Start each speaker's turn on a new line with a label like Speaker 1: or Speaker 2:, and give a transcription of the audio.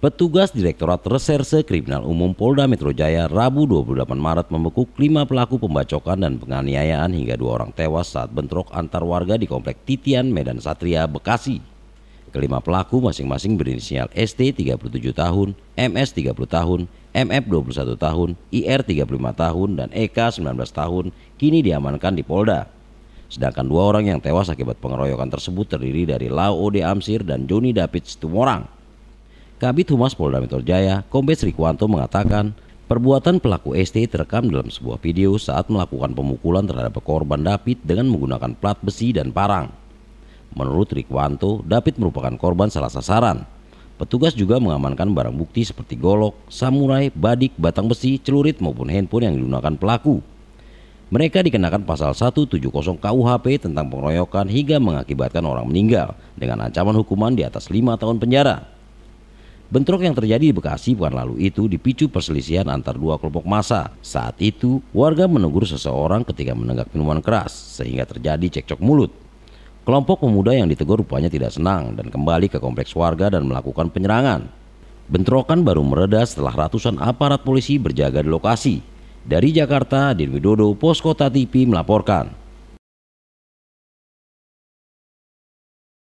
Speaker 1: Petugas Direktorat Reserse Kriminal Umum Polda Metro Jaya Rabu 28 Maret membekuk lima pelaku pembacokan dan penganiayaan hingga dua orang tewas saat bentrok antar warga di Komplek Titian Medan Satria, Bekasi. Kelima pelaku masing-masing berinisial ST 37 tahun, MS 30 tahun, MF 21 tahun, IR 35 tahun, dan EK 19 tahun kini diamankan di Polda. Sedangkan dua orang yang tewas akibat pengeroyokan tersebut terdiri dari Lao Ode Amsir dan Joni David Situmorang. Kabit Humas Polda Metro Jaya, Kombes Rikuanto mengatakan, perbuatan pelaku ST terekam dalam sebuah video saat melakukan pemukulan terhadap korban David dengan menggunakan plat besi dan parang. Menurut Rikwanto, David merupakan korban salah sasaran. Petugas juga mengamankan barang bukti seperti golok, samurai, badik, batang besi, celurit maupun handphone yang digunakan pelaku. Mereka dikenakan pasal 170 KUHP tentang pengeroyokan hingga mengakibatkan orang meninggal dengan ancaman hukuman di atas 5 tahun penjara. Bentrok yang terjadi di Bekasi bukan lalu itu dipicu perselisihan antar dua kelompok massa. Saat itu, warga menegur seseorang ketika menenggak minuman keras, sehingga terjadi cekcok mulut. Kelompok pemuda yang ditegur rupanya tidak senang dan kembali ke kompleks warga dan melakukan penyerangan. Bentrokan baru mereda setelah ratusan aparat polisi berjaga di lokasi. Dari Jakarta, Dirwidodo, Poskota Posko melaporkan.